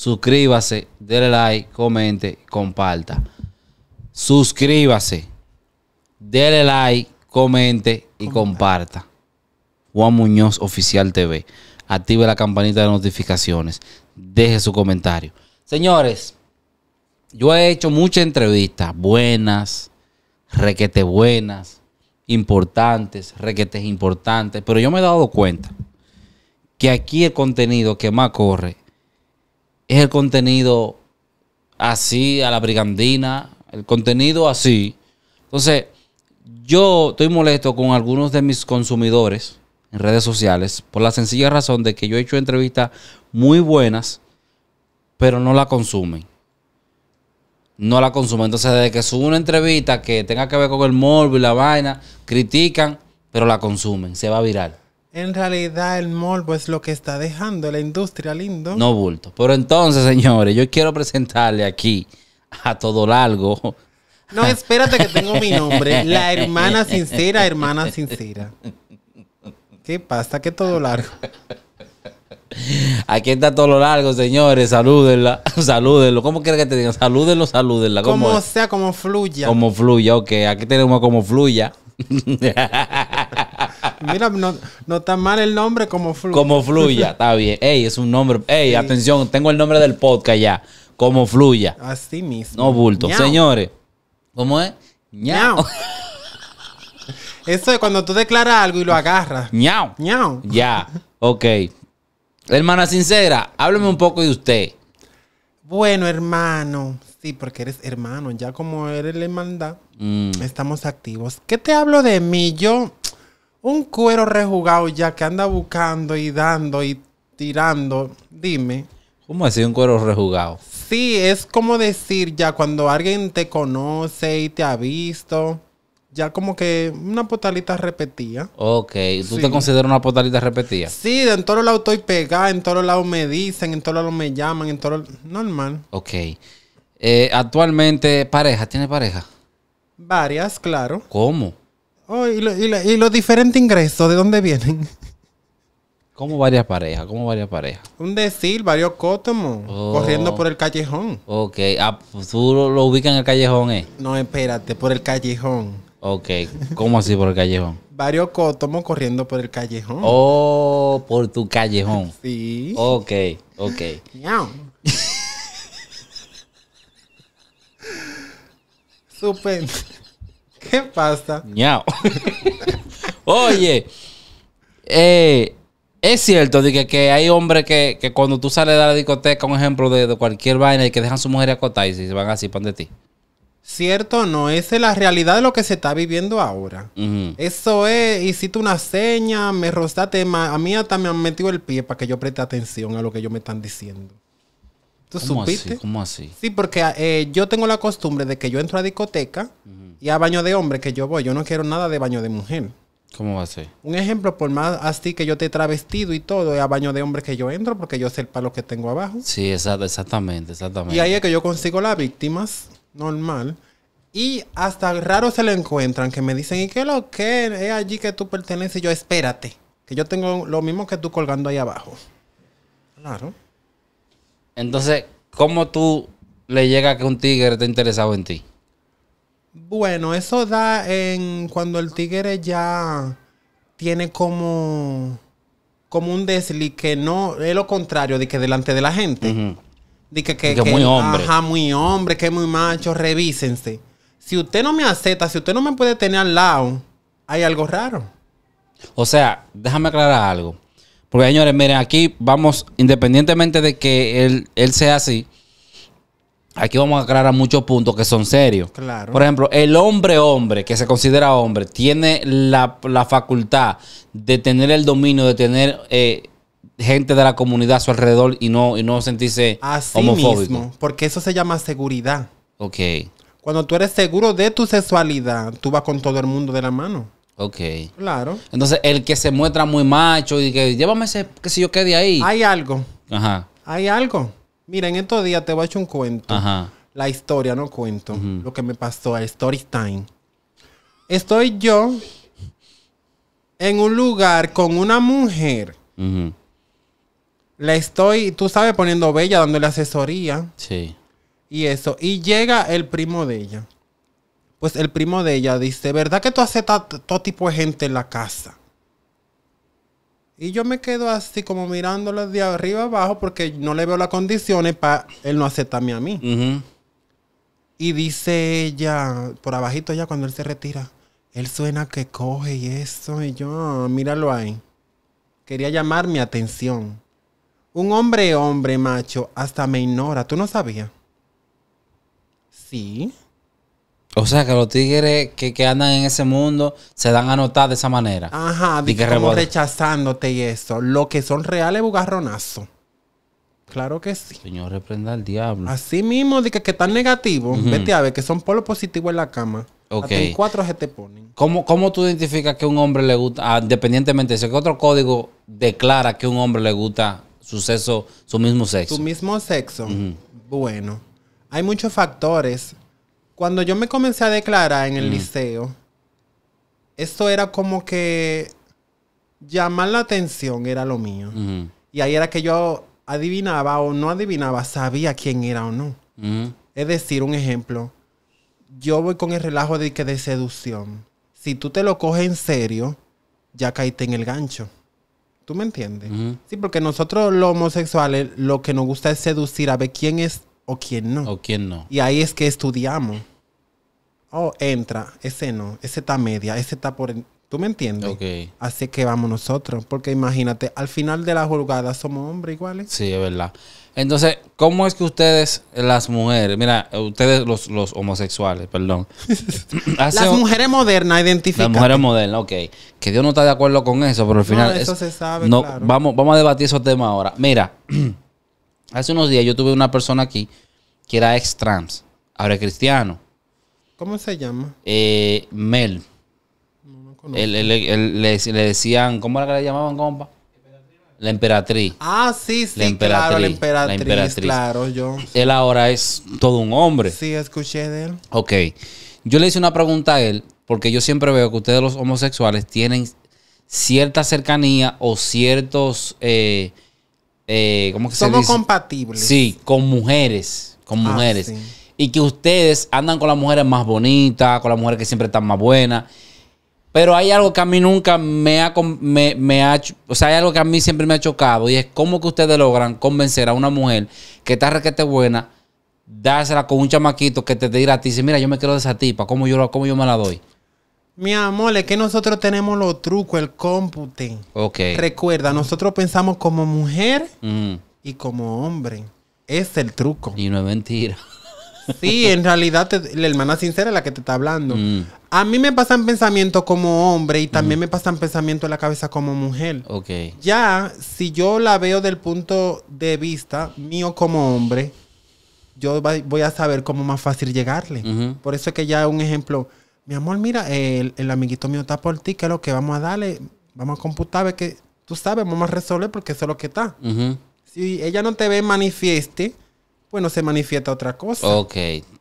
suscríbase, dele like, comente, comparta. Suscríbase, dele like, comente y comparta. Juan Muñoz Oficial TV. Active la campanita de notificaciones. Deje su comentario. Señores, yo he hecho muchas entrevistas buenas, requete buenas, importantes, requetes importantes, pero yo me he dado cuenta que aquí el contenido que más corre es el contenido así, a la brigandina, el contenido así. Entonces, yo estoy molesto con algunos de mis consumidores en redes sociales por la sencilla razón de que yo he hecho entrevistas muy buenas, pero no la consumen. No la consumen. Entonces, desde que subo una entrevista que tenga que ver con el móvil, y la vaina, critican, pero la consumen, se va a viral. En realidad el morbo es lo que está dejando la industria, lindo. No bulto. Pero entonces, señores, yo quiero presentarle aquí a todo largo. No, espérate que tengo mi nombre. La hermana sincera, hermana sincera. ¿Qué pasa? Que todo largo. Aquí está todo lo largo, señores. Salúdenla, salúdenlo. ¿Cómo quieres que te digan? Salúdenlo, salúdenla. Como sea, como fluya. Como fluya, ok. Aquí tenemos como fluya. Mira, no, no tan mal el nombre como fluya. Como fluya, está bien. Ey, es un nombre. Ey, atención, tengo el nombre del podcast ya. Como fluya. Así mismo. No bulto. Señores, ¿cómo es? Ñao. Eso es cuando tú declaras algo y lo agarras. Ñao. Ñao. Ya, ok. Hermana sincera, hábleme un poco de usted. Bueno, hermano. Sí, porque eres hermano. Ya como eres la hermandad, mm. estamos activos. ¿Qué te hablo de mí? Yo un cuero rejugado ya que anda buscando y dando y tirando, dime. ¿Cómo decir un cuero rejugado? Sí, es como decir ya cuando alguien te conoce y te ha visto, ya como que una potalita repetía. Ok, ¿tú te consideras una potalita repetida? Sí, en todos lados estoy pegada, en todos lados me dicen, en todos lados me llaman, en todos Normal. Ok. Eh, actualmente, pareja, ¿tiene pareja? Varias, claro. ¿Cómo? Oh, ¿y, los diferentes ingresos de dónde vienen? Como varias parejas, ¿Cómo varias parejas. Un decir, varios cótomos oh. corriendo por el callejón. Ok, ah, pues tú lo, ubicas en el callejón, ¿eh? No, espérate, por el callejón. Ok, ¿cómo así por el callejón? varios cótomos corriendo por el callejón. Oh, por tu callejón. Sí. Ok, ok. ¡Súper! ¿Qué pasa? Ñao. Oye, eh, es cierto que, hay hombres que, cuando tú sales de la discoteca, un ejemplo de, cualquier vaina, y que dejan su mujer acotada y se van así pan de ti. Cierto, no, esa es la realidad de lo que se está viviendo ahora. Eso es, hiciste una seña, me rozaste, a mí hasta me han metido el pie para que yo preste atención a lo que ellos me están diciendo. ¿Tú supiste? Así? ¿Cómo así? Sí, porque eh, yo tengo la costumbre de que yo entro a discoteca. Y a baño de hombre que yo voy, yo no quiero nada de baño de mujer. ¿Cómo va a ser? Un ejemplo, por más así que yo te he travestido y todo, es a baño de hombre que yo entro porque yo sé el palo que tengo abajo. Sí, exactamente, exactamente. Y ahí es que yo consigo las víctimas, normal. Y hasta raro se le encuentran que me dicen, ¿y qué lo que? Es allí que tú perteneces. Y yo, espérate, que yo tengo lo mismo que tú colgando ahí abajo. Claro. Entonces, ¿cómo tú le llega que un tigre esté interesado en ti? Bueno, eso da en cuando el tigre ya tiene como, como un desliz que no es lo contrario de que delante de la gente. de que, que, muy hombre. Ajá, muy hombre, que muy macho, revísense. Si usted no me acepta, si usted no me puede tener al lado, hay algo raro. O sea, déjame aclarar algo. Porque señores, miren, aquí vamos, independientemente de que él, él sea así, aquí vamos a aclarar muchos puntos que son serios. Claro. Por ejemplo, el hombre-hombre, que se considera hombre, tiene la, facultad de tener el dominio, de tener eh, gente de la comunidad a su alrededor y no, no sentirse Así homofóbico. Mismo, porque eso se llama seguridad. Ok. Cuando tú eres seguro de tu sexualidad, tú vas con todo el mundo de la mano. Ok. Claro. Entonces, el que se muestra muy macho y que llévame ese, qué sé yo, quede ahí. Hay algo. Ajá. Hay algo. Mira, en estos días te voy a echar un cuento. La historia, no cuento. Lo que me pasó, el story time. Estoy yo en un lugar con una mujer. La estoy, tú sabes, poniendo bella, dándole asesoría. Sí. Y eso. Y llega el primo de ella. Pues el primo de ella dice, ¿verdad que tú aceptas todo tipo de gente en la casa? Y yo me quedo así como mirándolo de arriba abajo porque no le veo las condiciones para él no aceptarme a mí. Y dice ella, por abajito ya cuando él se retira, él suena que coge y eso, y yo, ah, míralo ahí. Quería llamar mi atención. Un hombre, hombre, macho, hasta me ignora. ¿Tú no sabías? Sí. O sea, que los tigres que, andan en ese mundo se dan a notar de esa manera. Ajá, como rechazándote y eso. Lo que son reales bugarronazo. Claro que sí. Señor, reprenda al diablo. Así mismo, de que, tan están negativos. Vete a ver, que son polos positivos en la cama. Ok. cuatro se te ponen. ¿Cómo, ¿Cómo, tú identificas que un hombre le gusta, ah, independientemente de eso, que otro código declara que un hombre le gusta sexo... su mismo sexo? Su mismo sexo. Bueno, hay muchos factores cuando yo me comencé a declarar en el mm. liceo, esto era como que llamar la atención era lo mío. Mm. Y ahí era que yo adivinaba o no adivinaba, sabía quién era o no. Mm. Es decir, un ejemplo, yo voy con el relajo de que de seducción. Si tú te lo coges en serio, ya caíste en el gancho. ¿Tú me entiendes? Sí, porque nosotros los homosexuales lo que nos gusta es seducir a ver quién es o quién no. O quién no. Y ahí es que estudiamos oh, entra, ese no, ese está media, ese está por... ¿Tú me entiendes? Ok. Así que vamos nosotros, porque imagínate, al final de la jugada somos hombres iguales. Sí, es verdad. Entonces, ¿cómo es que ustedes, las mujeres, mira, ustedes los, homosexuales, perdón. las mujeres modernas identificadas Las mujeres modernas, ok. Que Dios no está de acuerdo con eso, pero al final... No, eso se sabe, no, Vamos, vamos a debatir esos temas ahora. Mira, hace unos días yo tuve una persona aquí que era ex-trans, ahora cristiano ¿Cómo se llama? Eh, Mel. No, me conozco. él, le, decían, ¿cómo era que le llamaban, compa? La emperatriz. Ah, sí, sí, la claro, la emperatriz, Claro, yo. Él ahora es todo un hombre. Sí, escuché de él. Ok. Yo le hice una pregunta a él, porque yo siempre veo que ustedes, los homosexuales, tienen cierta cercanía o ciertos. Eh, eh ¿Cómo se dice? compatibles. Sí, con mujeres. Con ah, mujeres y que ustedes andan con las mujeres más bonitas, con las mujeres que siempre están más buenas. Pero hay algo que a mí nunca me ha, me, O sea, hay algo que a mí siempre me ha chocado. Y es cómo que ustedes logran convencer a una mujer que está requete buena, dársela con un chamaquito que te dirá a ti, dice, mira, yo me quiero de esa tipa, ¿cómo yo, yo me la doy? Mi amor, es que nosotros tenemos los trucos, el cómpute. Ok. Recuerda, nosotros pensamos como mujer mm. y como hombre. Es el truco. Y no es mentira. Sí, en realidad la hermana sincera es la que te está hablando. Mm. A mí me pasan pensamientos como hombre y también mm. me pasan pensamientos en la cabeza como mujer. Ok. Ya, si yo la veo del punto de vista mío como hombre, yo voy a saber cómo más fácil llegarle. Por eso es que ya un ejemplo, mi amor, mira, el, el amiguito mío está por ti, que es lo que vamos a darle, vamos a computar, ve que tú sabes, vamos a resolver porque eso es lo que está. Si ella no te ve manifieste, bueno, se manifiesta otra cosa. Ok,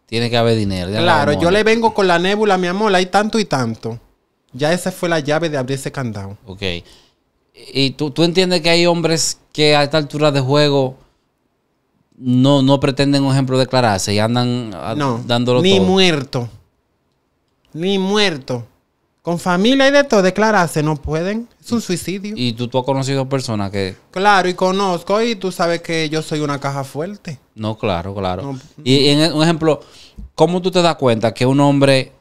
tiene que haber dinero. Claro, yo le vengo con la nébula, mi amor, hay tanto y tanto. Ya esa fue la llave de abrir ese candado. Ok. ¿Y tú, tú entiendes que hay hombres que a esta altura de juego no, no pretenden, un ejemplo, declararse y andan ah, dándolo Ni muerto. Ni muerto. Con familia y de todo, declararse no pueden. Es un suicidio. Y tú, tú has conocido personas que... Claro, y conozco y tú sabes que yo soy una caja fuerte. No, claro, claro. Y en e, un ejemplo, ¿cómo tú te das cuenta que un hombre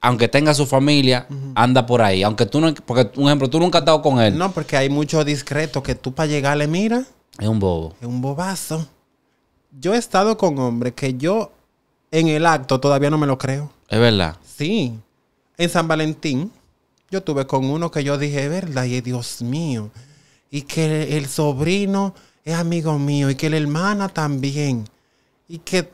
aunque tenga su familia, anda por ahí. Aunque tú no, porque, un ejemplo, tú nunca has estado con él. No, porque hay muchos discretos que tú para llegarle, mira. Es un bobo. Es un bobazo. Yo he estado con hombres que yo en el acto todavía no me lo creo. Es verdad. Sí. En San Valentín, yo tuve con uno que yo dije, ¿verdad? Y Dios mío. Y que el sobrino es amigo mío y que la hermana también. Y que,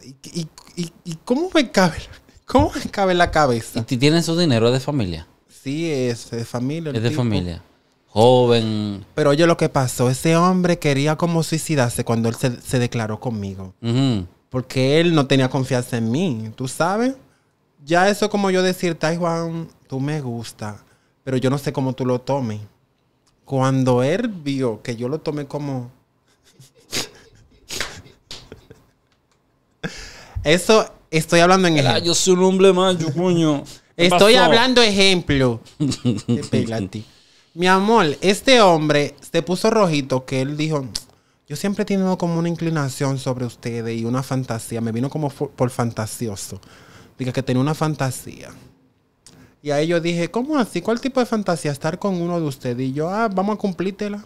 y, ¿cómo me cabe? ¿Cómo me cabe la cabeza? ¿Y tienen su dinero de familia? Sí, es de familia. Es de familia. Joven. Pero oye lo que pasó, ese hombre quería como suicidarse cuando él se, declaró conmigo. Porque él no tenía confianza en mí, ¿tú sabes? ya eso como yo decir, Taiwán, tú me gusta, pero yo no sé cómo tú lo tomes. Cuando él vio que yo lo tomé como... eso estoy hablando en el Yo soy un hombre yo coño. Estoy hablando ejemplo. Mi amor, este hombre se puso rojito que él dijo, yo siempre he tenido como una inclinación sobre ustedes y una fantasía. Me vino como por fantasioso. Dije que tenía una fantasía. Y a yo dije, ¿cómo así? ¿Cuál tipo de fantasía? Estar con uno de ustedes. Y yo, ah, vamos a cumplírtela.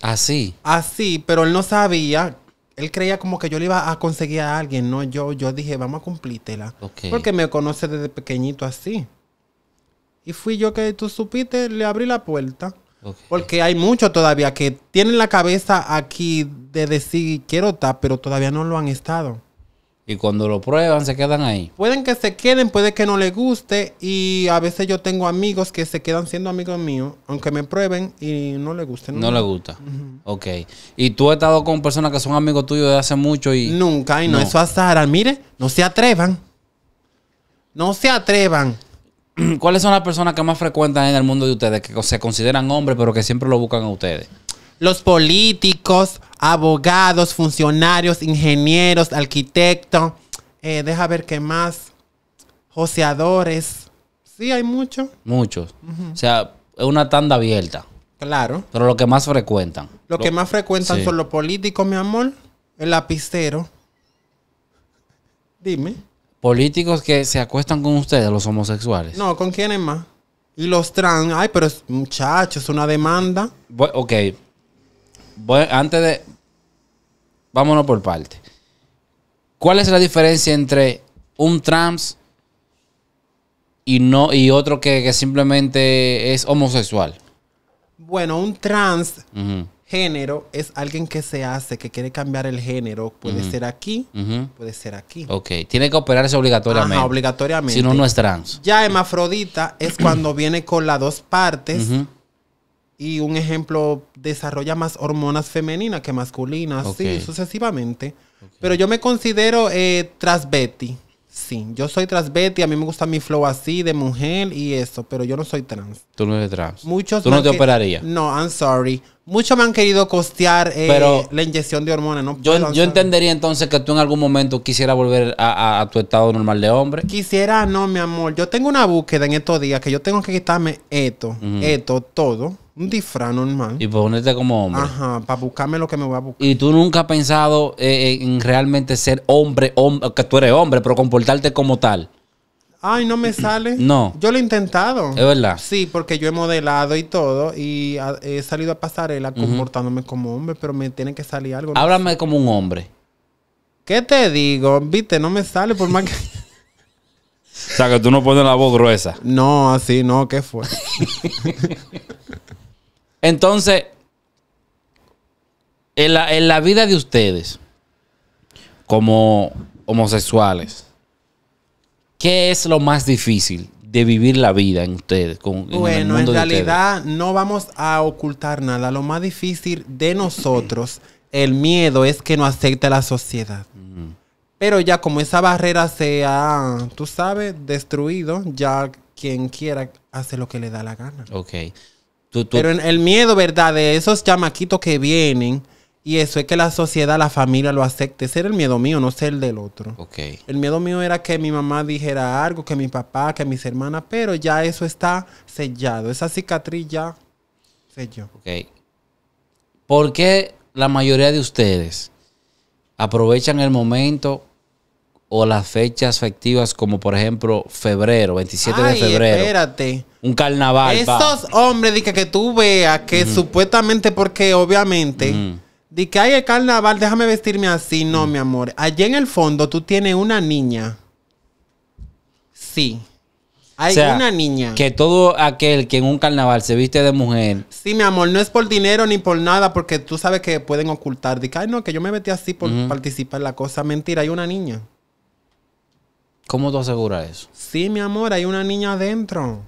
Así. Así, pero él no sabía. Él creía como que yo le iba a conseguir a alguien, no yo. Yo dije, vamos a cumplírtela. Porque me conoce desde pequeñito así. Y fui yo que tú supiste, le abrí la puerta. Porque hay muchos todavía que tienen la cabeza aquí de decir quiero estar, pero todavía no lo han estado. Y cuando lo prueban, se quedan ahí. Pueden que se queden, puede que no les guste. Y a veces yo tengo amigos que se quedan siendo amigos míos, aunque me prueben y no les guste. No, les gusta. Ok. ¿Y tú has estado con personas que son amigos tuyos de hace mucho y. Nunca, y no, eso eso azar. Mire, no se atrevan. No se atrevan. ¿Cuáles son las personas que más frecuentan en el mundo de ustedes, que se consideran hombres, pero que siempre lo buscan a ustedes? los políticos, abogados, funcionarios, ingenieros, arquitectos, eh, deja ver qué más, joseadores. Sí, hay muchos. Muchos. O sea, es una tanda abierta. Claro. Pero lo que más frecuentan. Lo, que más frecuentan son los políticos, mi amor, el lapicero. Dime. Políticos que se acuestan con ustedes, los homosexuales. No, ¿con quiénes más? Y los trans, ay, pero es muchacho, es una demanda. ok, antes de. Vámonos por parte. ¿Cuál es la diferencia entre un trans y no y otro que, simplemente es homosexual? Bueno, un trans género es alguien que se hace, que quiere cambiar el género. Puede ser aquí, puede ser aquí. Ok, tiene que operarse obligatoriamente. obligatoriamente. Si no, no es trans. Ya hemafrodita es cuando viene con las dos partes y un ejemplo desarrolla más hormonas femeninas que masculinas, sí, sucesivamente. Pero yo me considero eh, Betty... Sí, yo soy trans Betty, a mí me gusta mi flow así de mujer y eso, pero yo no soy trans. Tú no eres trans. Muchos Tú no te operarías. No, I'm sorry. Muchos me han querido costear eh, pero la inyección de hormonas. yo, entendería entonces que tú en algún momento quisiera volver a, tu estado normal de hombre. Quisiera, no, mi amor. Yo tengo una búsqueda en estos días que yo tengo que quitarme esto, esto, todo un disfraz normal. Y pues, ponerte como hombre. Ajá, para buscarme lo que me voy a buscar. Y tú nunca has pensado eh, eh, en realmente ser hombre, que tú eres hombre, pero comportarte como tal. Ay, no me sale. No. Yo lo he intentado. Es verdad. Sí, porque yo he modelado y todo y he salido a pasarela comportándome como hombre, pero me tiene que salir algo. Háblame como un hombre. ¿Qué te digo? Viste, no me sale por más que... o sea, que tú no pones la voz gruesa. No, así no, ¿qué fue? Entonces, en la, vida de ustedes, como homosexuales, ¿qué es lo más difícil de vivir la vida en ustedes? Con, bueno, en, realidad no vamos a ocultar nada. Lo más difícil de nosotros, el miedo, es que no acepte la sociedad. Pero ya como esa barrera se ha, tú sabes, destruido, ya quien quiera hace lo que le da la gana. Ok. Pero el miedo, ¿verdad? De esos chamaquitos que vienen. Y eso es que la sociedad, la familia lo acepte. ser el miedo mío, no ser el del otro. Ok. El miedo mío era que mi mamá dijera algo, que mi papá, que mis hermanas, pero ya eso está sellado. Esa cicatriz ya selló. Ok. ¿Por qué la mayoría de ustedes aprovechan el momento o las fechas efectivas como por ejemplo febrero, 27 de febrero. Espérate. Un carnaval. Esos hombres, que, tú veas que supuestamente, porque obviamente, uh que hay el carnaval, déjame vestirme así. No, mi amor. Allí en el fondo tú tienes una niña. Sí. Hay una niña. Que todo aquel que en un carnaval se viste de mujer. Sí, mi amor, no es por dinero ni por nada, porque tú sabes que pueden ocultar. Dice, ay, no, que yo me metí así por participar en la cosa. Mentira, hay una niña. ¿Cómo tú aseguras eso? Sí, mi amor, hay una niña adentro.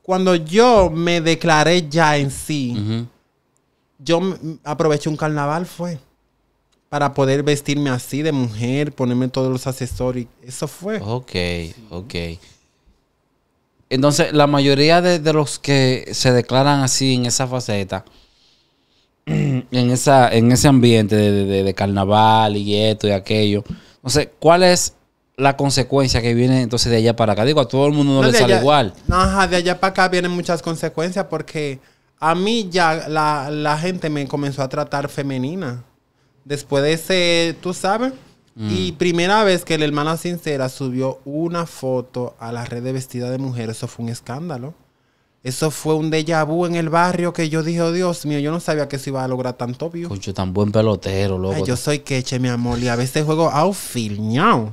Cuando yo me declaré ya en sí, yo aproveché un carnaval, fue. Para poder vestirme así de mujer, ponerme todos los accesorios. Eso fue. Ok, ok. Entonces, la mayoría de, los que se declaran así en esa faceta, en, esa, en ese ambiente de carnaval y esto y aquello, no sé, ¿cuál es la consecuencia que viene entonces de allá para acá. Digo, a todo el mundo no, le sale igual. Ajá, de allá para acá vienen muchas consecuencias porque a mí ya la, gente me comenzó a tratar femenina. Después de ese, tú sabes, mm. y primera vez que la hermana sincera subió una foto a la red de vestida de mujer, eso fue un escándalo. Eso fue un déjà vu en el barrio que yo dije, oh, Dios mío, yo no sabía que se iba a lograr tanto view. tan buen pelotero, loco. yo soy queche, mi amor, y a veces juego outfield, filñao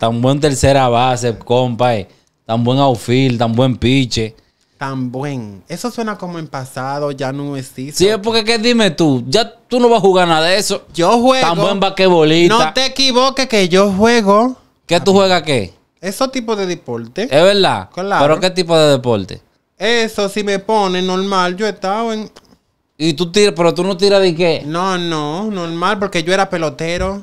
tan buen tercera base, compa, eh. tan buen outfield, tan buen piche. Tan buen. Eso suena como en pasado, ya no existe. Sí, porque ¿qué dime tú? Ya tú no vas a jugar nada de eso. Yo juego. Tan buen vaquebolista. No te equivoques que yo juego. ¿Qué tú juegas qué? Eso tipo de deporte. Es verdad. Claro. Pero ¿qué tipo de deporte? Eso, si me pone normal, yo he estado en. ¿Y tú tiras, pero tú no tiras de qué? No, no, normal, porque yo era pelotero.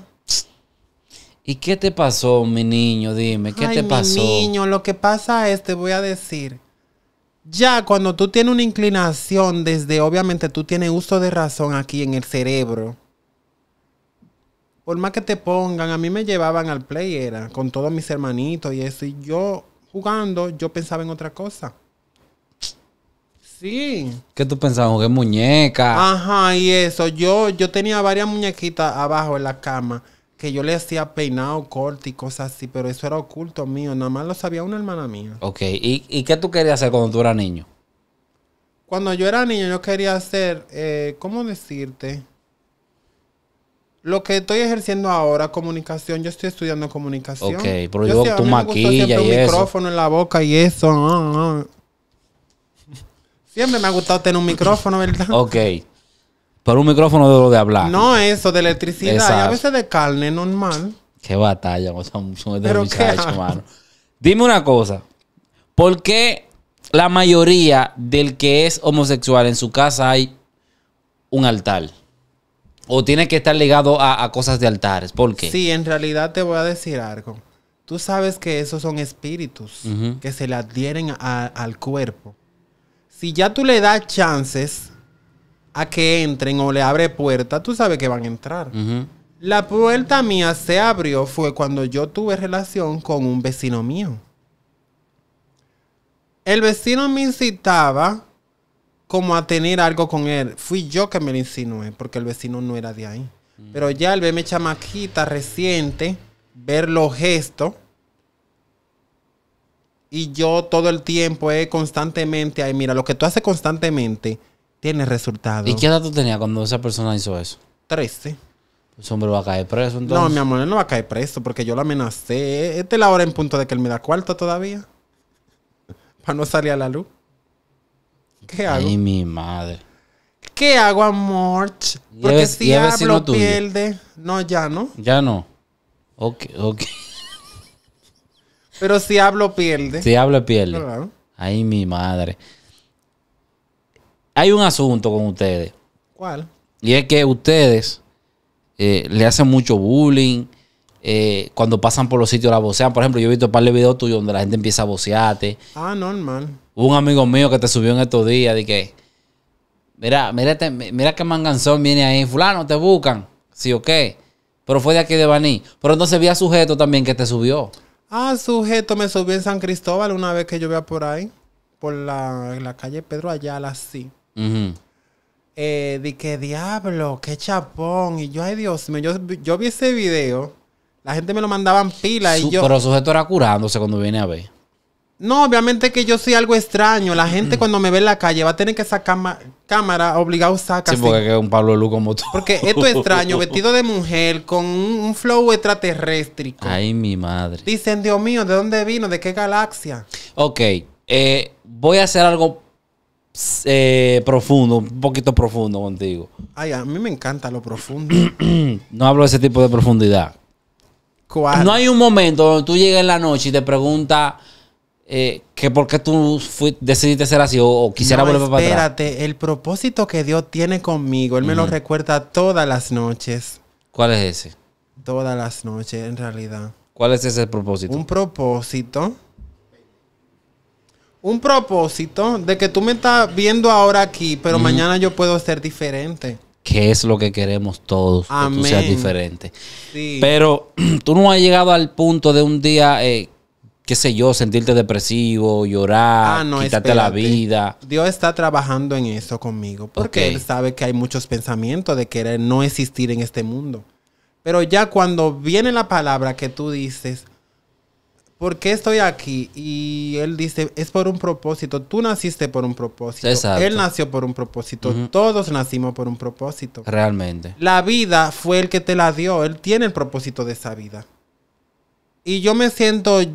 ¿Y qué te pasó, mi niño? Dime, ¿qué te pasó? Mi niño, lo que pasa es, te voy a decir, ya cuando tú tienes una inclinación desde, obviamente tú tienes uso de razón aquí en el cerebro. Por más que te pongan, a mí me llevaban al playera. con todos mis hermanitos y eso, y yo jugando, yo pensaba en otra cosa. Sí. ¿Qué tú pensabas? Que muñeca. Ajá, y eso. Yo, yo tenía varias muñequitas abajo en la cama que yo le hacía peinado, corte y cosas así, pero eso era oculto mío, nada más lo sabía una hermana mía. Ok, ¿y, y qué tú querías hacer cuando tú eras niño? Cuando yo era niño yo quería hacer, eh, ¿cómo decirte? Lo que estoy ejerciendo ahora, comunicación, yo estoy estudiando comunicación. Ok, pero yo, yo tú maquilla y un micrófono en la boca y eso. Ah, ah, ah. Siempre me ha gustado tener un micrófono, ¿verdad? Ok. Para un micrófono de lo de hablar. No, eso de electricidad. a veces de carne normal. Qué batalla con de Dime una cosa. ¿Por qué la mayoría del que es homosexual en su casa hay un altar? ¿O tiene que estar ligado a, cosas de altares? ¿Por qué? Sí, en realidad te voy a decir algo. Tú sabes que esos son espíritus que se le adhieren al cuerpo. Si ya tú le das chances a que entren o le abre puerta, tú sabes que van a entrar. La puerta mía se abrió fue cuando yo tuve relación con un vecino mío. El vecino me incitaba como a tener algo con él. Fui yo que me lo insinué, porque el vecino no era de ahí. Mm. Pero ya el verme chamaquita reciente, ver los gestos, y yo todo el tiempo, eh, constantemente, ay, mira, lo que tú haces constantemente, tiene resultados. ¿Y qué edad tú tenías cuando esa persona hizo eso? Trece. Ese hombre va a caer preso entonces. No, mi amor, él no va a caer preso porque yo lo amenacé. Esta es la hora en punto de que él me da cuarto todavía. Para no salir a la luz. ¿Qué hago? Ay, mi madre. ¿Qué hago, amor? Porque si hablo, pierde. No, ya no. Ya no. Ok, ok. Pero si hablo, pierde. Si hablo, pierde. Ay, mi madre. Hay un asunto con ustedes. ¿Cuál? Y es que ustedes eh, le hacen mucho bullying. Eh, cuando pasan por los sitios la vocean. Por ejemplo, yo he visto un par de videos tuyos donde la gente empieza a vocearte. Ah, normal. Hubo un amigo mío que te subió en estos días de que, mira, mira, este, mira que manganzón viene ahí, fulano, te buscan. Sí, o qué. Pero fue de aquí de Baní. Pero entonces vi a sujeto también que te subió. Ah, sujeto me subió en San Cristóbal una vez que yo voy por ahí. Por la, la calle Pedro Ayala, sí. Uh di que diablo, qué chapón. Y yo, ay Dios mío, yo, vi ese video. La gente me lo mandaban pila y yo... Pero sujeto era curándose cuando viene a ver. No, obviamente que yo soy algo extraño. La gente cuando me ve en la calle va a tener que sacar cámara obligado a sacar. Sí, porque es un Pablo Lu como tú. Porque esto es extraño, vestido de mujer, con un, flow extraterrestre. Ay, mi madre. Dicen, Dios mío, ¿de dónde vino? ¿De qué galaxia? Ok, eh, voy a hacer algo eh, profundo, un poquito profundo contigo. Ay, a mí me encanta lo profundo. no hablo de ese tipo de profundidad. ¿Cuál? No hay un momento donde tú llegas en la noche y te preguntas eh, que por qué tú decidiste ser así o, quisiera volver para atrás. Espérate, el propósito que Dios tiene conmigo, Él me lo recuerda todas las noches. ¿Cuál es ese? Todas las noches, en realidad. ¿Cuál es ese propósito? Un propósito un propósito de que tú me estás viendo ahora aquí, pero mañana yo puedo ser diferente. Qué es lo que queremos todos, que tú seas diferente. Sí. Pero tú no has llegado al punto de un día, eh, qué sé yo, sentirte depresivo, llorar, ah, quitarte la vida. Dios está trabajando en eso conmigo, porque Él sabe que hay muchos pensamientos de querer no existir en este mundo. Pero ya cuando viene la palabra que tú dices, ¿por qué estoy aquí? Y él dice, es por un propósito, tú naciste por un propósito, él nació por un propósito, todos nacimos por un propósito. Realmente. La vida fue el que te la dio, él tiene el propósito de esa vida. Y yo me siento, eh,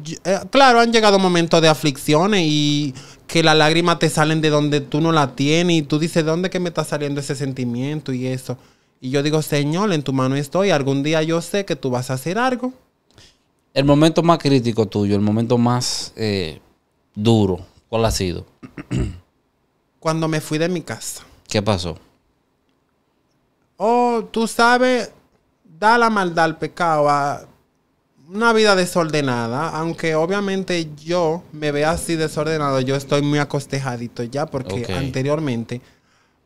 claro, han llegado momentos de aflicciones y que las lágrimas te salen de donde tú no la tienes y tú dices, dónde que me está saliendo ese sentimiento y eso? Y yo digo, Señor, en tu mano estoy, algún día yo sé que tú vas a hacer algo. El momento más crítico tuyo, el momento más eh, duro, ¿cuál ha sido? Cuando me fui de mi casa. ¿Qué pasó? Oh, tú sabes, da la maldad al pecado, a una vida desordenada, aunque obviamente yo me vea así desordenado, yo estoy muy acostejadito ya, porque anteriormente,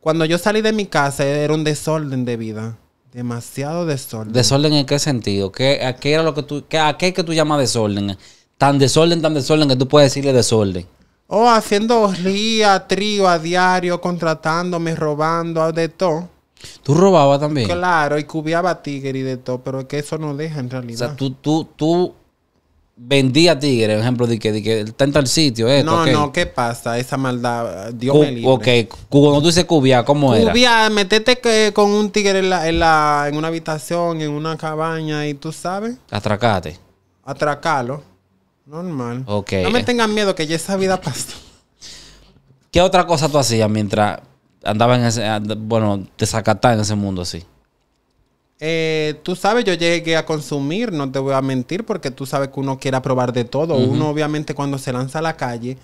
cuando yo salí de mi casa era un desorden de vida. Demasiado desorden. ¿Desorden en qué sentido? ¿Qué, a, qué era lo que tú, qué, qué que tú llamas desorden? Tan desorden, tan desorden que tú puedes decirle desorden. Oh, haciendo ría, trío a diario, contratándome, robando, de todo. ¿Tú robabas también? Claro, y cubiaba tigre y de todo, pero es que eso no deja en realidad. O sea, tú, tú, tú vendía tigre, por ejemplo, de que, de que está en tal sitio. no, no, ¿qué pasa? Esa maldad, eh, Dios me libre. Ok, cuando tú dices cubia, ¿cómo era? Cubia, metete con un tigre en, la, en, la, en una habitación, en una cabaña y tú sabes. Atracate. Atracalo. Normal. Ok. No me tengan miedo que ya esa vida pasó. ¿Qué otra cosa tú hacías mientras andabas en ese, bueno, te sacatás en ese mundo así? Eh, tú sabes, yo llegué a consumir, no te voy a mentir, porque tú sabes que uno quiere probar de todo. Uno, obviamente, cuando se lanza a la calle,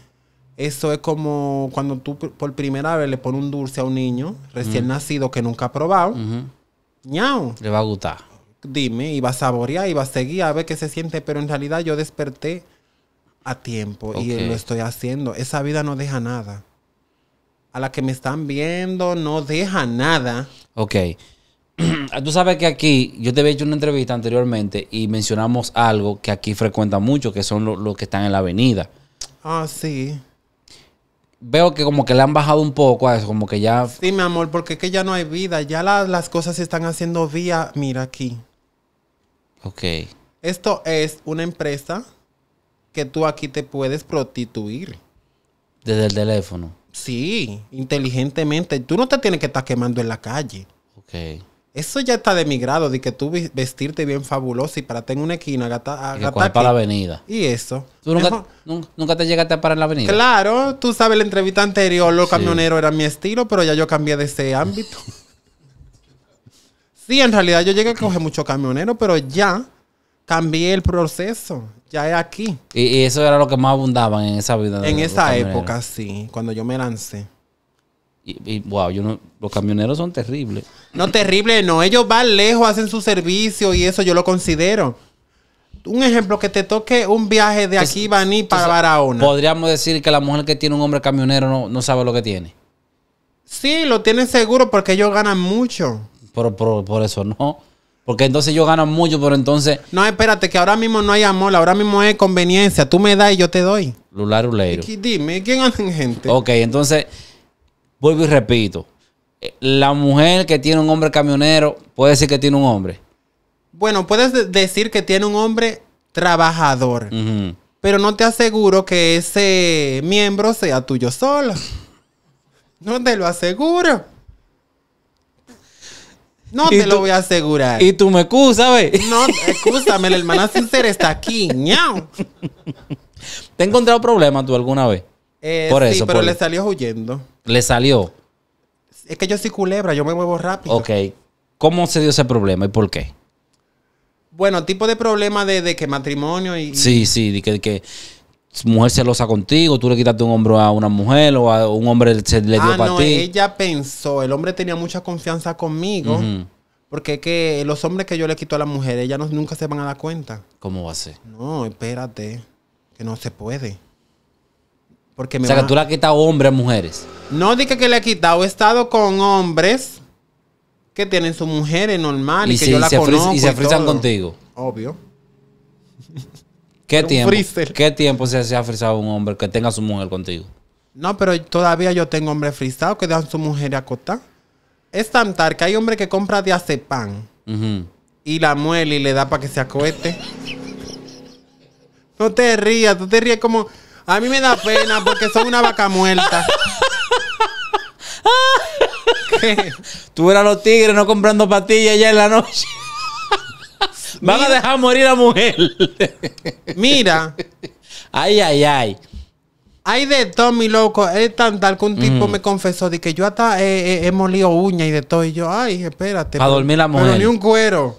eso es como cuando tú por primera vez le pones un dulce a un niño recién nacido que nunca ha probado. Le va a gustar. Dime, y va a saborear, y va a seguir, a ver qué se siente, pero en realidad yo desperté a tiempo y lo estoy haciendo. Esa vida no deja nada. A la que me están viendo, no deja nada. Ok. tú sabes que aquí, yo te había hecho una entrevista anteriormente y mencionamos algo que aquí frecuenta mucho, que son los que están en la avenida. Ah, sí. Veo que como que le han bajado un poco a eso, como que ya... Sí, mi amor, porque es que ya no hay vida, ya las cosas se están haciendo vía, mira aquí. Ok. Esto es una empresa que tú aquí te puedes prostituir. Desde el teléfono. Sí, inteligentemente. Tú no te tienes que estar quemando en la calle. Ok. Eso ya está de mi grado, de que tú vestirte bien fabuloso y para tener una esquina, gata, y para la avenida. Y eso. ¿Tú nunca, te llegaste a parar la avenida? Claro, tú sabes, la entrevista anterior, los camioneros eran mi estilo, pero ya yo cambié de ese ámbito. sí, en realidad yo llegué a coger muchos camioneros, pero ya cambié el proceso. Ya es aquí. Y, eso era lo que más abundaba en esa vida. En esa época, sí, cuando yo me lancé. Y, wow, yo no, los camioneros son terribles. No, terribles, no. Ellos van lejos, hacen su servicio y eso yo lo considero. Un ejemplo, que te toque un viaje de aquí, Baní, para Barahona. Podríamos decir que la mujer que tiene un hombre camionero no, no sabe lo que tiene. Sí, lo tienen seguro porque ellos ganan mucho. Pero, por eso no. Porque entonces ellos ganan mucho, pero entonces. No, espérate, que ahora mismo no hay amor, ahora mismo es conveniencia. Tú me das y yo te doy. Lular Uleiro. Dime, ¿quién hacen gente? Ok, entonces vuelvo y repito, eh, la mujer que tiene un hombre camionero puede decir que tiene un hombre. Bueno, puedes decir que tiene un hombre trabajador, pero no te aseguro que ese miembro sea tuyo solo. No te lo aseguro. No te lo voy a asegurar. Y tú me excusas, ¿ves? No, excusame, la hermana sincera está aquí. ¿Te he encontrado problemas tú alguna vez? Eh, sí, pero le salió huyendo. Le salió. Es que yo soy culebra, yo me muevo rápido. Ok. ¿Cómo se dio ese problema y por qué? Bueno, tipo de problema de, que matrimonio y. Sí, sí, de que, mujer celosa contigo, tú le quitaste un hombro a una mujer o a un hombre se le dio ah, para no, Ella pensó, el hombre tenía mucha confianza conmigo. Porque que los hombres que yo le quito a las mujeres, ellas nunca se van a dar cuenta. ¿Cómo va a ser? No, espérate, que no se puede. Porque o sea, que tú le has quitado hombres, mujeres. No dije que le he quitado, he estado con hombres que tienen sus mujeres normales. Y, que yo la se, conozco y se frisan contigo. Obvio. ¿Qué tiempo? ¿Qué tiempo se, ha frisado un hombre que tenga su mujer contigo? No, pero todavía yo tengo hombres frisados que dejan su mujer acostar. Es tan tarde que hay hombres que compra de hace pan y la muele y le da para que se acueste. no te rías, tú te ríes como. A mí me da pena porque son una vaca muerta. ¿Qué? Tú eras los tigres no comprando pastillas ya en la noche. Van a dejar morir a mujer. Mira. Ay, ay, ay. Ay de todo, mi loco. Es tan tal que un tipo mm. me confesó de que yo hasta eh, eh, he, molido uña y de todo. Y yo, ay, espérate. A dormir la mujer. Pero ni un cuero.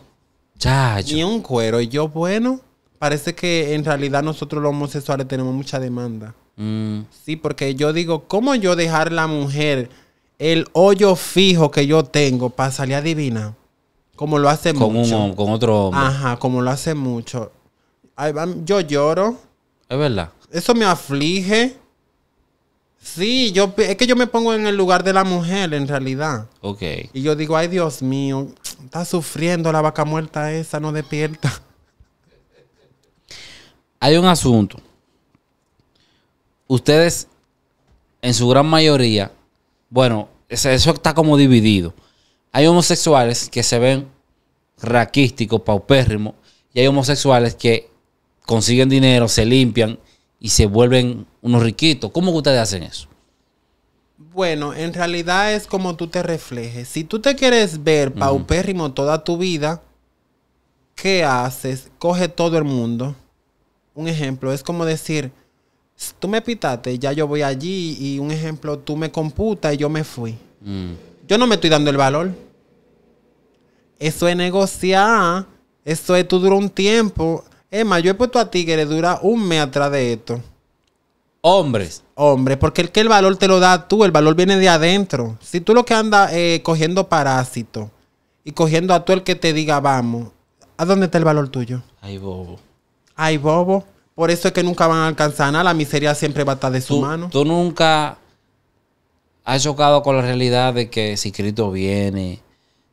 Chacho. Ni un cuero. Y yo, bueno parece que en realidad nosotros los homosexuales tenemos mucha demanda. Mm. Sí, porque yo digo, ¿cómo yo dejar la mujer el hoyo fijo que yo tengo para salir adivina? Como lo hace mucho. con otro hombre. Ajá, como lo hace mucho. yo lloro. Es verdad. Eso me aflige. Sí, yo, es que yo me pongo en el lugar de la mujer, en realidad. Ok. Y yo digo, ay, Dios mío, está sufriendo la vaca muerta esa, no despierta. Hay un asunto. Ustedes, en su gran mayoría, bueno, eso está como dividido. Hay homosexuales que se ven raquísticos, paupérrimos, y hay homosexuales que consiguen dinero, se limpian y se vuelven unos riquitos. ¿Cómo ustedes hacen eso? Bueno, en realidad es como tú te reflejes. Si tú te quieres ver paupérrimo toda tu vida, ¿qué haces? Coge todo el mundo un ejemplo, es como decir, tú me pitaste, ya yo voy allí y un ejemplo, tú me computas y yo me fui. Mm. Yo no me estoy dando el valor. Eso es negociar. Eso es, tú duras un tiempo. Emma, yo he puesto a ti que le dura un mes atrás de esto. Hombres. Hombres, porque el que el valor te lo da tú, el valor viene de adentro. Si tú lo que andas eh, cogiendo parásito y cogiendo a tú el que te diga vamos, ¿a dónde está el valor tuyo? Ay, bobo. Ay, bobo. Por eso es que nunca van a alcanzar nada. La miseria siempre va a estar de su mano. Tú nunca has chocado con la realidad de que si Cristo viene,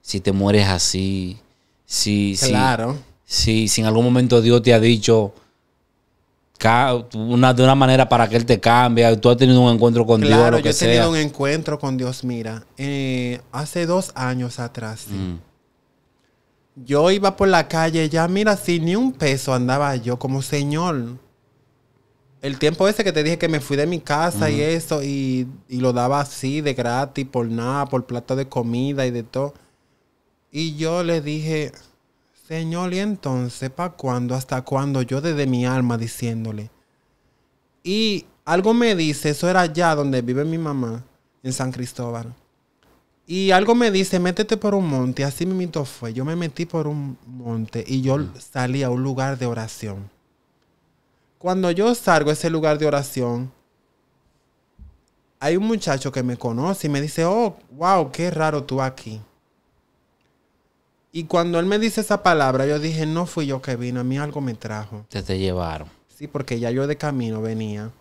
si te mueres así, si. Si, si, en algún momento Dios te ha dicho una, de una manera para que Él te cambie. Tú has tenido un encuentro con Dios. Claro, yo he tenido un encuentro con Dios, mira, eh, hace dos años atrás. Sí. Mm yo iba por la calle, ya mira, sin ni un peso andaba yo como señor. El tiempo ese que te dije que me fui de mi casa y eso, y, y, lo daba así de gratis, por nada, por plato de comida y de todo. Y yo le dije, Señor, ¿y entonces para cuándo? ¿Hasta cuándo? Yo desde mi alma diciéndole. Y algo me dice, eso era allá donde vive mi mamá, en San Cristóbal. Y algo me dice, métete por un monte. Así me mito fue. Yo me metí por un monte y yo salí a un lugar de oración. Cuando yo salgo a ese lugar de oración, hay un muchacho que me conoce y me dice, oh, wow, qué raro tú aquí. Y cuando él me dice esa palabra, yo dije, no fui yo que vino, a mí algo me trajo. Te, te llevaron. Sí, porque ya yo de camino venía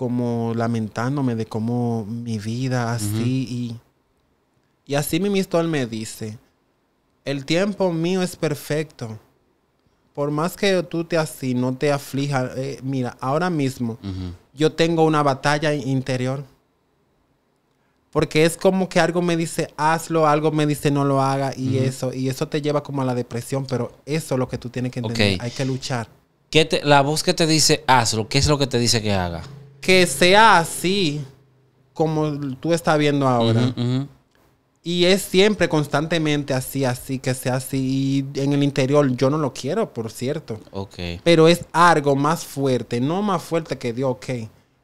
como lamentándome de cómo mi vida así y, así mi mistol me dice, el tiempo mío es perfecto. Por más que tú te así, no te aflijas. Eh, mira, ahora mismo yo tengo una batalla interior. Porque es como que algo me dice hazlo, algo me dice no lo haga y eso. Y eso te lleva como a la depresión, pero eso es lo que tú tienes que entender. Hay que luchar. ¿Qué la voz que te dice hazlo, ¿qué es lo que te dice que haga? que sea así como tú estás viendo ahora. Y es siempre constantemente así, así, que sea así. Y en el interior yo no lo quiero, por cierto. Ok. Pero es algo más fuerte, no más fuerte que Dios, ok.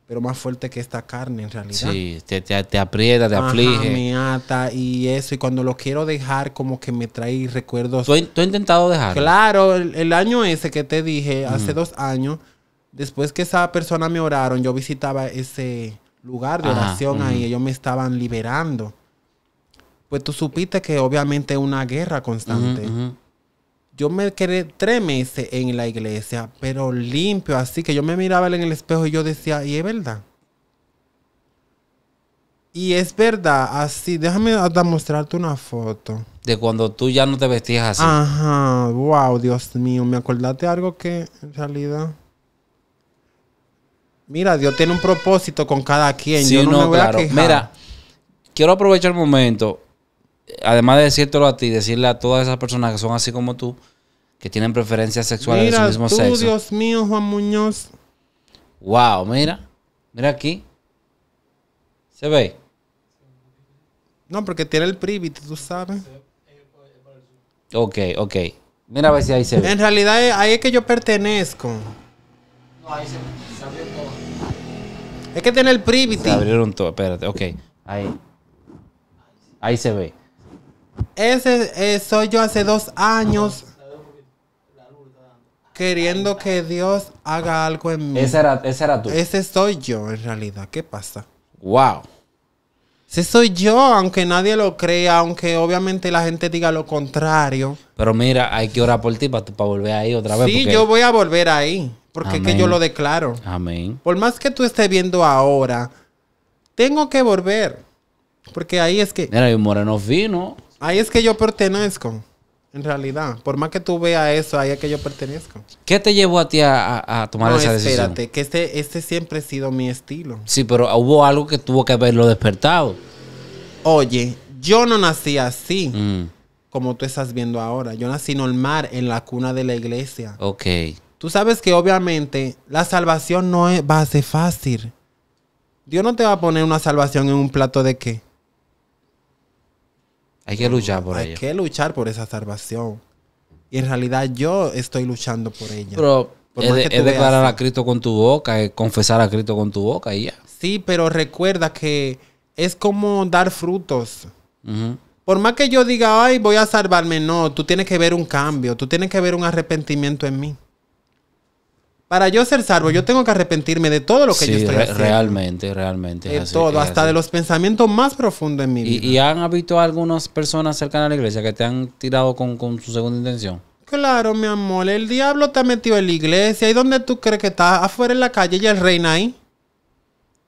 Pero más fuerte que esta carne en realidad. Sí, te, te, te aprieta, te aflige. Me ata y eso. Y cuando lo quiero dejar, como que me trae recuerdos. ¿Tú, tú has intentado dejar? Claro, el, año ese que te dije, hace dos años, Después que esa persona me oraron, yo visitaba ese lugar de oración ahí, ellos me estaban liberando. Pues tú supiste que obviamente es una guerra constante. yo me quedé tres meses en la iglesia, pero limpio, así que yo me miraba en el espejo y yo decía, y es verdad. Y es verdad, así, déjame hasta mostrarte una foto. De cuando tú ya no te vestías así. Ajá, wow, Dios mío, me acordaste algo que en realidad mira, Dios tiene un propósito con cada quien. Yo no, me voy a Mira, quiero aprovechar el momento, además de decírtelo a ti, decirle a todas esas personas que son así como tú, que tienen preferencias sexuales del de mismo tú, sexo. Dios mío, Juan Muñoz. Wow, mira. Mira aquí. ¿Se ve? No, porque tiene el privit, tú sabes. Ok, ok. Mira a ver si ahí se ve. En realidad ahí es que yo pertenezco. No, ahí se, todo. Es que tener el privity. Se abrieron todo, espérate, ok. Ahí. Ahí se ve. Ese eh, soy yo hace dos años queriendo que Dios haga algo en mí. Ese era, ese era tú. Ese soy yo, en realidad. ¿Qué pasa? Wow. Ese soy yo, aunque nadie lo crea, aunque obviamente la gente diga lo contrario. Pero mira, hay que orar por ti para, para volver ahí otra vez. Sí, yo voy a volver ahí. Porque es que yo lo declaro. Amén. Por más que tú estés viendo ahora, tengo que volver. Porque ahí es que. Mira, y Moreno vino. Ahí es que yo pertenezco. En realidad, por más que tú veas eso, ahí es que yo pertenezco. ¿Qué te llevó a ti a, tomar esa decisión? Espérate, que este, este siempre ha sido mi estilo. Sí, pero hubo algo que tuvo que haberlo despertado. Oye, yo no nací así, mm. como tú estás viendo ahora. Yo nací normal en la cuna de la iglesia. Ok. Tú sabes que obviamente la salvación no es, va a ser fácil. Dios no te va a poner una salvación en un plato de qué. Hay que luchar por ella. Hay que luchar por esa salvación. Y en realidad yo estoy luchando por ella. Pero es, declarar a Cristo con tu boca, es confesar a Cristo con tu boca y Sí, pero recuerda que es como dar frutos. Por más que yo diga, ay, voy a salvarme, no, tú tienes que ver un cambio, tú tienes que ver un arrepentimiento en mí. Para yo ser salvo, yo tengo que arrepentirme de todo lo que yo estoy haciendo. Realmente, realmente. De todo, hasta de los pensamientos más profundos en mi vida. ¿Y, han habido algunas personas cercanas a la iglesia que te han tirado con, su segunda intención? Claro, mi amor. El diablo te ha metido en la iglesia. ¿Y dónde tú crees que está? Afuera en la calle y el reina ahí.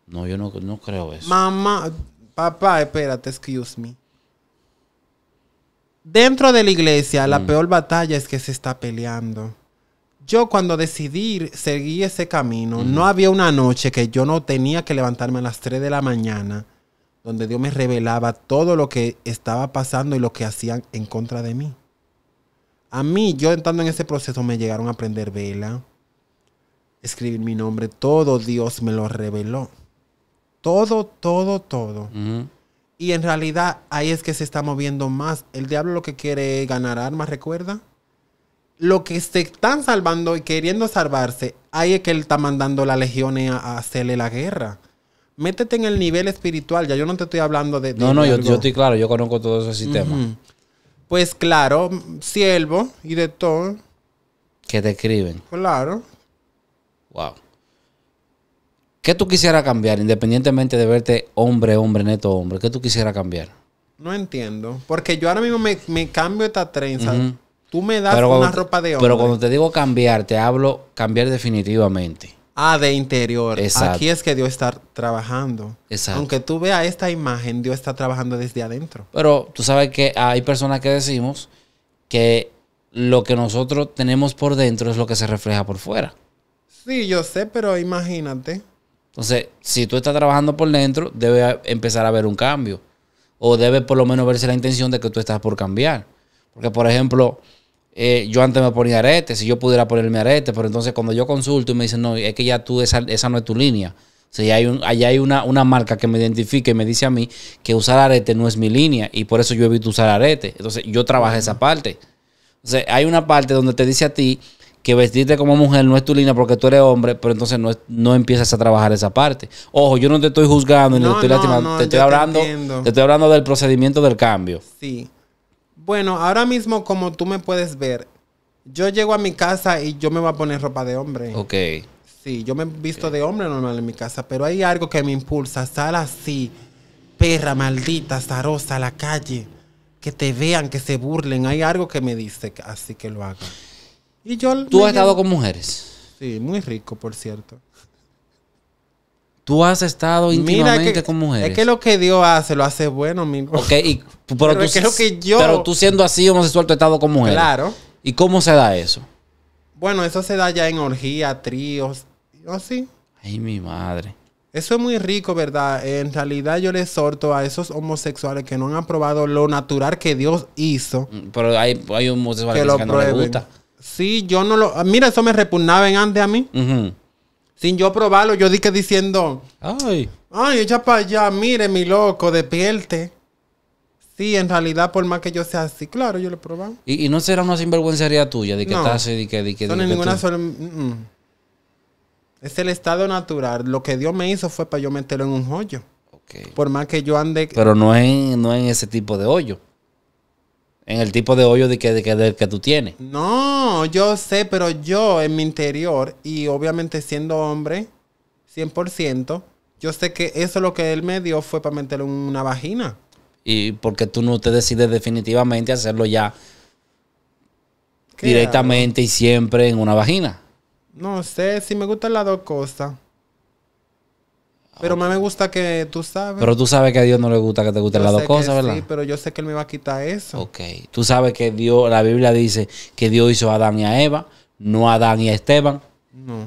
No, yo no, no creo eso. Mamá, papá, espérate, excuse me. Dentro de la iglesia, la mm. peor batalla es que se está peleando yo cuando decidí seguir ese camino, no había una noche que yo no tenía que levantarme a las 3 de la mañana, donde Dios me revelaba todo lo que estaba pasando y lo que hacían en contra de mí. A mí, yo entrando en ese proceso, me llegaron a aprender vela, escribir mi nombre, todo Dios me lo reveló. Todo, todo, todo. Y en realidad ahí es que se está moviendo más. El diablo lo que quiere es ganar armas, recuerda lo que se están salvando y queriendo salvarse, ahí es que él está mandando la legión a hacerle la guerra. Métete en el nivel espiritual, ya yo no te estoy hablando de... no, no, yo, estoy claro, yo conozco todo ese sistema. Pues claro, siervo y de todo. Que te escriben. Claro. Wow. ¿Qué tú quisieras cambiar, independientemente de verte hombre, hombre, neto, hombre? ¿Qué tú quisieras cambiar? No entiendo. Porque yo ahora mismo me, cambio esta trenza. Tú me das una ropa de hombre. Pero cuando te digo cambiar, te hablo cambiar definitivamente. Ah, de interior. Exacto. Aquí es que Dios está trabajando. Exacto. Aunque tú veas esta imagen, Dios está trabajando desde adentro. Pero tú sabes que hay personas que decimos que lo que nosotros tenemos por dentro es lo que se refleja por fuera. Sí, yo sé, pero imagínate. Entonces, si tú estás trabajando por dentro, debe empezar a haber un cambio. O debe por lo menos verse la intención de que tú estás por cambiar. Porque, por ejemplo, eh, yo antes me ponía arete, si yo pudiera ponerme arete, pero entonces cuando yo consulto y me dicen, no, es que ya tú, esa, no es tu línea. O sea, hay un, allá hay una, una, marca que me identifica y me dice a mí que usar arete no es mi línea y por eso yo evito usar arete. Entonces, yo trabajo esa parte. O sea, hay una parte donde te dice a ti que vestirte como mujer no es tu línea porque tú eres hombre, pero entonces no, no empiezas a trabajar esa parte. Ojo, yo no te estoy juzgando ni no, te estoy no, lastimando. te estoy hablando, te, te estoy hablando del procedimiento del cambio. Sí. Bueno, ahora mismo, como tú me puedes ver, yo llego a mi casa y yo me voy a poner ropa de hombre. Ok. Sí, yo me he visto de hombre normal en mi casa, pero hay algo que me impulsa, sal así, perra maldita, zarosa, a la calle, que te vean, que se burlen, hay algo que me dice, así que lo haga. Y yo ¿Tú has estado con mujeres? Sí, muy rico, por cierto. Tú has estado íntimamente Mira que, con mujeres. Es que lo que Dios hace, lo hace bueno, mi Ok, y, pero, tú, lo que yo... pero tú siendo así homosexual, tú has estado con mujeres. Claro. ¿Y cómo se da eso? Bueno, eso se da ya en orgía, tríos, así. Ay, mi madre. Eso es muy rico, ¿verdad? En realidad yo le exhorto a esos homosexuales que no han aprobado lo natural que Dios hizo. Mm, pero hay, hay homosexuales que, que, lo que no Sí, yo no lo... Ah, mira, eso me repugnaba en antes a mí. Ajá sin yo probarlo, yo dije diciendo, ay, ay, echa para allá, mire mi loco, despierte. Sí, en realidad, por más que yo sea así, claro, yo lo he probado. ¿Y, no será una sinvergüencería tuya de que no. estás, de que, de que, no, en ninguna sola... Es el estado natural. Lo que Dios me hizo fue para yo meterlo en un hoyo. Okay. Por más que yo ande... Pero no es, no en ese tipo de hoyo en el tipo de hoyo de que, que, tú tienes. No, yo sé, pero yo en mi interior, y obviamente siendo hombre, 100%, yo sé que eso lo que él me dio fue para meterle una vagina. Y porque tú no te decides definitivamente hacerlo ya directamente y siempre en una vagina. No sé, si me gustan las dos cosas. Pero más me gusta que tú sabes. Pero tú sabes que a Dios no le gusta que te gusten las dos cosas, ¿verdad? Sí, pero yo sé que Él me va a quitar eso. Ok. Tú sabes que Dios, la Biblia dice que Dios hizo a Adán y a Eva, no a Adán y a Esteban. No,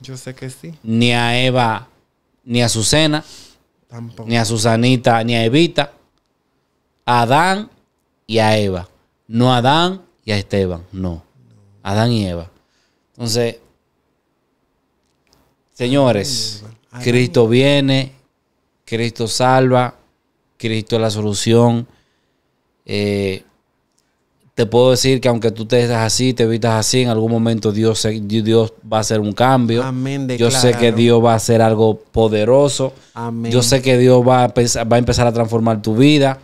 yo sé que sí. Ni a Eva, ni a Susana. Ni a Susanita, ni a Evita. A Adán y a Eva. No a Adán y a Esteban, no. Adán y Eva. Entonces, señores. Cristo viene, Cristo salva, Cristo es la solución. Eh, te puedo decir que aunque tú te estés así, te vistas así, en algún momento Dios, va a hacer un cambio. Yo sé que Dios va a hacer algo poderoso. Yo sé que Dios va a, empezar a transformar tu vida.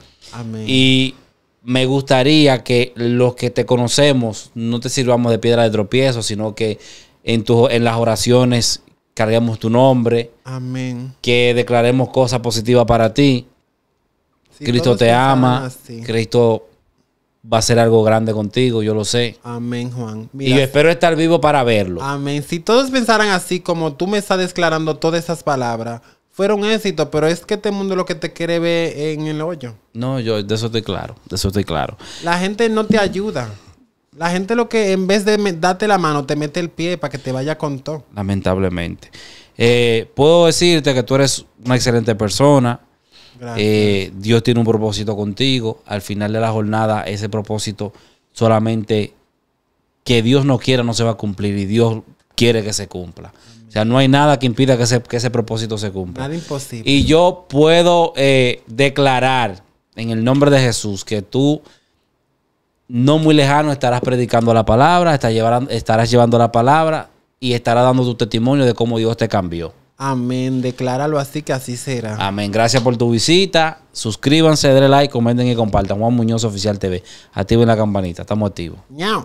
Y me gustaría que los que te conocemos no te sirvamos de piedra de tropiezo, sino que en, tu, en las oraciones carguemos tu nombre. Amén. Que declaremos cosas positivas para ti. Cristo te ama. Cristo va a hacer algo grande contigo, yo lo sé. Amén, Juan. y espero estar vivo para verlo. Amén. Si todos pensaran así como tú me estás declarando todas esas palabras, fueron éxito, pero es que este mundo lo que te quiere ver en el hoyo. No, yo de eso estoy claro, de eso estoy claro. La gente no te ayuda. La gente lo que en vez de darte la mano, te mete el pie para que te vaya con todo. Lamentablemente. Eh, puedo decirte que tú eres una excelente persona. Eh, Dios tiene un propósito contigo. Al final de la jornada, ese propósito solamente que Dios no quiera no se va a cumplir y Dios quiere que se cumpla. O sea, no hay nada que impida que ese, ese propósito se cumpla. Nada imposible. Y yo puedo eh, declarar en el nombre de Jesús que tú no muy lejano estarás predicando la palabra, estarás llevando la palabra y estarás dando tu testimonio de cómo Dios te cambió. Amén. Decláralo así que así será. Amén. Gracias por tu visita. Suscríbanse, denle like, comenten y compartan. Juan Muñoz Oficial TV. Activen la campanita. Estamos activos. ya